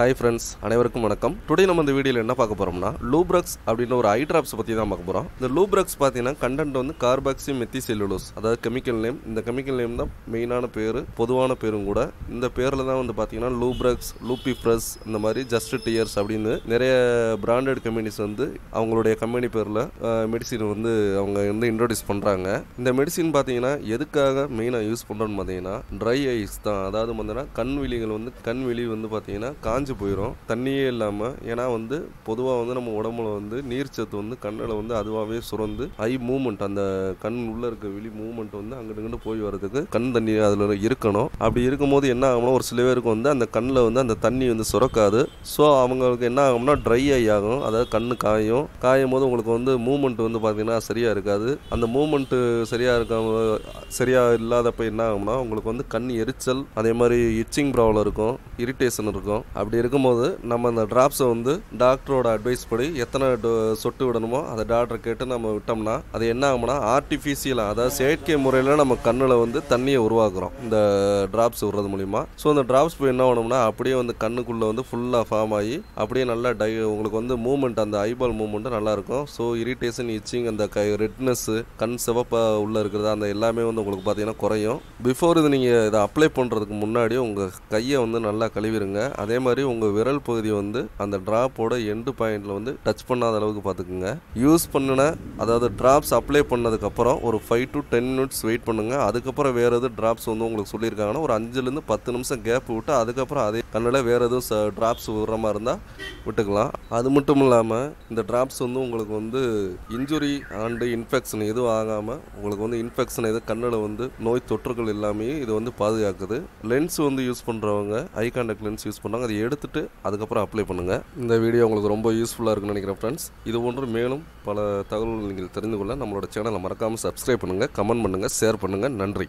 hi friends அனைவருக்கும் வணக்கம் today நம்ம இந்த வீடியோவில் என்ன பார்க்க போகிறோம்னா லூப்ரக்ஸ் அப்படின்னு ஒரு ஐ ட்ராப்ஸ் பற்றி தான் பார்க்க போகிறோம் இந்த லூப்ரக்ஸ் பார்த்தீங்கன்னா கண்டென்ட் வந்து கார்பாக்சி மெத்தி செல்லுலோஸ் அதாவது கெமிக்கல் நேம் இந்த கெமிக்கல் நேம் தான் மெயினான பேர் பொதுவான பேரும் கூட இந்த பேரில் தான் வந்து பார்த்தீங்கன்னா லூப்ரக்ஸ் லூப்பி ஃப்ரெஸ் இந்த மாதிரி ஜஸ்ட் டியர்ஸ் அப்படின்னு நிறைய பிராண்டட் கம்பெனிஸ் வந்து அவங்களுடைய கம்பெனி பேரில் மெடிசின் வந்து அவங்க வந்து இன்ட்ரடியூஸ் பண்ணுறாங்க இந்த மெடிசின் பார்த்தீங்கன்னா எதுக்காக மெயினாக யூஸ் பண்ணுறோன்னு பார்த்தீங்கன்னா ட்ரை ஐஸ் தான் அதாவது பார்த்தீங்கன்னா கண் விழிகள் வந்து கண் விழி வந்து பார்த்தீங்கன்னா காஞ்சி கரைஞ்சி போயிடும் தண்ணியே இல்லாமல் ஏன்னா வந்து பொதுவாக வந்து நம்ம உடம்புல வந்து நீர்ச்சத்து வந்து கண்ணில் வந்து அதுவாகவே சுரந்து ஐ மூமெண்ட் அந்த கண் உள்ளே இருக்க விழி மூமெண்ட் வந்து அங்கிட்டு போய் வர்றதுக்கு கண் தண்ணி அதில் இருக்கணும் அப்படி இருக்கும்போது என்ன ஆகும்னா ஒரு சில பேருக்கு வந்து அந்த கண்ணில் வந்து அந்த தண்ணி வந்து சுரக்காது ஸோ அவங்களுக்கு என்ன ஆகும்னா ட்ரை ஐ ஆகும் அதாவது கண் காயும் காயும் போது உங்களுக்கு வந்து மூமெண்ட் வந்து பார்த்திங்கன்னா சரியாக இருக்காது அந்த மூமெண்ட்டு சரியாக இருக்க சரியாக இல்லாதப்ப என்ன ஆகும்னா உங்களுக்கு வந்து கண் எரிச்சல் அதே மாதிரி இச்சிங் ப்ராப்ளம் இருக்கும் இரிட்டேஷன் இருக்கும் அப்படி அப்படி இருக்கும்போது நம்ம அந்த ட்ராப்ஸை வந்து டாக்டரோட அட்வைஸ் படி எத்தனை சொட்டு விடணுமோ அதை டாக்டரை கேட்டு நம்ம விட்டோம்னா அது என்ன ஆகும்னா ஆர்டிஃபிஷியலாக அதாவது செயற்கை முறையில் நம்ம கண்ணில் வந்து தண்ணியை உருவாக்குறோம் இந்த ட்ராப்ஸ் விடுறது மூலிமா ஸோ அந்த ட்ராப்ஸ் போய் என்ன ஆகணும்னா அப்படியே வந்து கண்ணுக்குள்ளே வந்து ஃபுல்லாக ஃபார்ம் ஆகி அப்படியே நல்லா டை உங்களுக்கு வந்து மூமெண்ட் அந்த ஐபால் மூமெண்ட்டு நல்லாயிருக்கும் ஸோ இரிட்டேஷன் இச்சிங் அந்த கை ரெட்னஸ்ஸு கண் சிவப்பாக உள்ளே இருக்கிறது அந்த எல்லாமே வந்து உங்களுக்கு பார்த்தீங்கன்னா குறையும் பிஃபோர் இது நீங்கள் இதை அப்ளை பண்ணுறதுக்கு முன்னாடி உங்கள் கையை வந்து நல்லா கழுவிடுங்க அதே மாதிரி உங்கள் விரல் பகுதி வந்து அந்த ட்ராப்போட எண்டு பாயிண்டில் வந்து டச் பண்ணாத அளவுக்கு பார்த்துக்குங்க யூஸ் பண்ணின அதாவது ட்ராப்ஸ் அப்ளை பண்ணதுக்கப்புறம் ஒரு five to ten minutes wait பண்ணுங்கள் அதுக்கப்புறம் வேறு எதுவும் ட்ராப்ஸ் வந்து உங்களுக்கு சொல்லியிருக்காங்கன்னா ஒரு அஞ்சுலேருந்து பத்து நிமிஷம் கேப் விட்டு அதுக்கப்புறம் அதே கண்ணில் வேறு எதுவும் ச ட்ராப்ஸ் விடுற மாதிரி இருந்தால் விட்டுக்கலாம் அது மட்டும் இல்லாமல் இந்த ட்ராப்ஸ் வந்து உங்களுக்கு வந்து இன்ஜுரி அண்டு இன்ஃபெக்ஷன் எதுவும் ஆகாமல் உங்களுக்கு வந்து இன்ஃபெக்ஷன் எதுவும் கண்ணில் வந்து நோய் தொற்றுகள் எல்லாமே இது வந்து பாதுகாக்குது லென்ஸ் வந்து யூஸ் பண்ணுறவங்க ஐ கான்டாக்ட் லென்ஸ் யூஸ் பண்ணுறாங்க அது எடுத்துட்டு அதுக்கப்புறம் அப்ளை பண்ணுங்கள் இந்த வீடியோ உங்களுக்கு ரொம்ப யூஸ்ஃபுல்லாக இருக்குன்னு நினைக்கிறேன் ஃப்ரெண்ட்ஸ் இது போன்று மேலும் பல தகவல்கள் நீங்கள் தெரிந்து கொள்ள நம்மளோட சேனலை மறக்காமல் சப்ஸ்கிரைப் பண்ணுங்கள் கமெண்ட் பண்ணுங்கள் ஷேர் பண்ணுங்கள் நன்றி